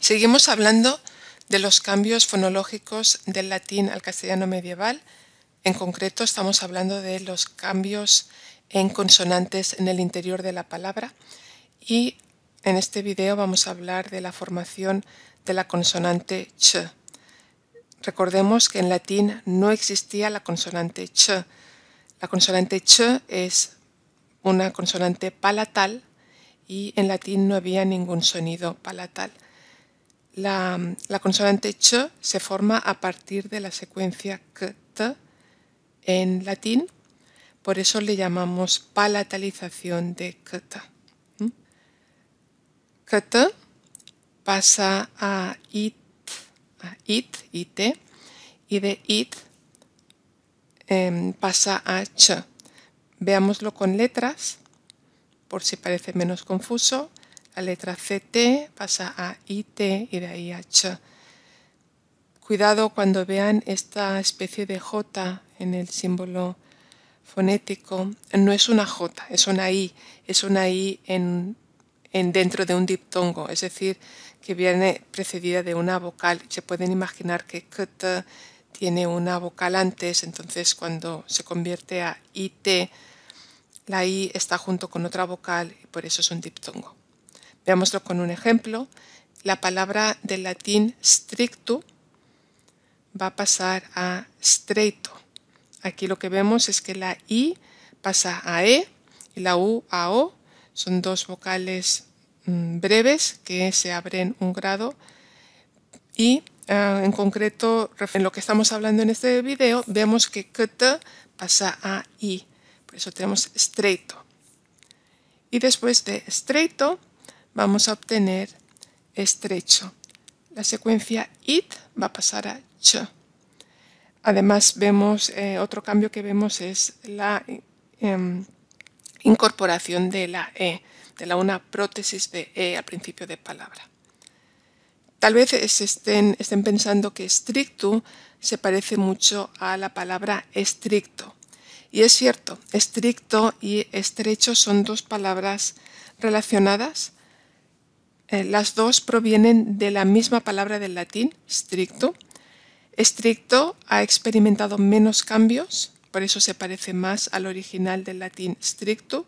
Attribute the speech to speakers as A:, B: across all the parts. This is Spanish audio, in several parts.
A: Seguimos hablando de los cambios fonológicos del latín al castellano medieval. En concreto estamos hablando de los cambios en consonantes en el interior de la palabra y en este video vamos a hablar de la formación de la consonante ch. Recordemos que en latín no existía la consonante ch. La consonante ch es una consonante palatal y en latín no había ningún sonido palatal. La, consonante ch se forma a partir de la secuencia ct en latín, por eso le llamamos palatalización de ct. ct pasa a it, a it, it, y de it em, pasa a ch. Veámoslo con letras, por si parece menos confuso. La letra CT pasa a IT y de ahí a Ch. Cuidado cuando vean esta especie de J en el símbolo fonético. No es una J, es una I. Es una I en, dentro de un diptongo, es decir, que viene precedida de una vocal. Se pueden imaginar que kt tiene una vocal antes, entonces cuando se convierte a IT, la I está junto con otra vocal y por eso es un diptongo. Veámoslo con un ejemplo. La palabra del latín stricto va a pasar a estreito. Aquí lo que vemos es que la I pasa a E y la U a O. Son dos vocales mm, breves que se abren un grado y eh, en concreto en lo que estamos hablando en este video vemos que kt pasa a i por eso tenemos estreito y después de estreito vamos a obtener estrecho. La secuencia it va a pasar a ch. Además, vemos eh, otro cambio que vemos es la em, incorporación de la e, de la una prótesis de e al principio de palabra. Tal vez estén, estén pensando que strictu se parece mucho a la palabra estricto. Y es cierto, estricto y estrecho son dos palabras relacionadas, eh, las dos provienen de la misma palabra del latín, stricto. Stricto ha experimentado menos cambios, por eso se parece más al original del latín stricto,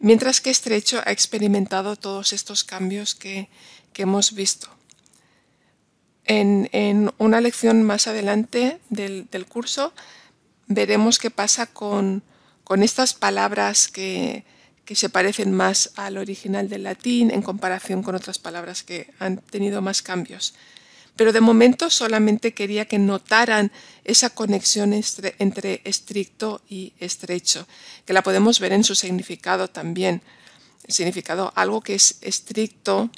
A: mientras que estrecho ha experimentado todos estos cambios que, hemos visto. En, una lección más adelante del, curso veremos qué pasa con estas palabras que, que se parecen más al original del latín en comparación con otras palabras que han tenido más cambios. Pero de momento solamente quería que notaran esa conexión entre, estricto y estrecho, que la podemos ver en su significado también. El significado, algo que es estricto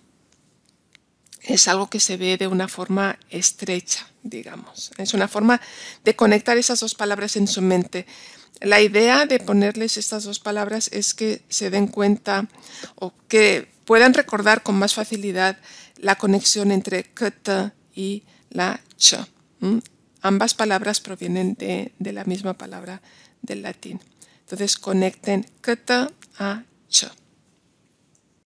A: es algo que se ve de una forma estrecha, digamos. Es una forma de conectar esas dos palabras en su mente. La idea de ponerles estas dos palabras es que se den cuenta o que puedan recordar con más facilidad la conexión entre kt y la ch. Ambas palabras provienen de, la misma palabra del latín. Entonces conecten kt a ch.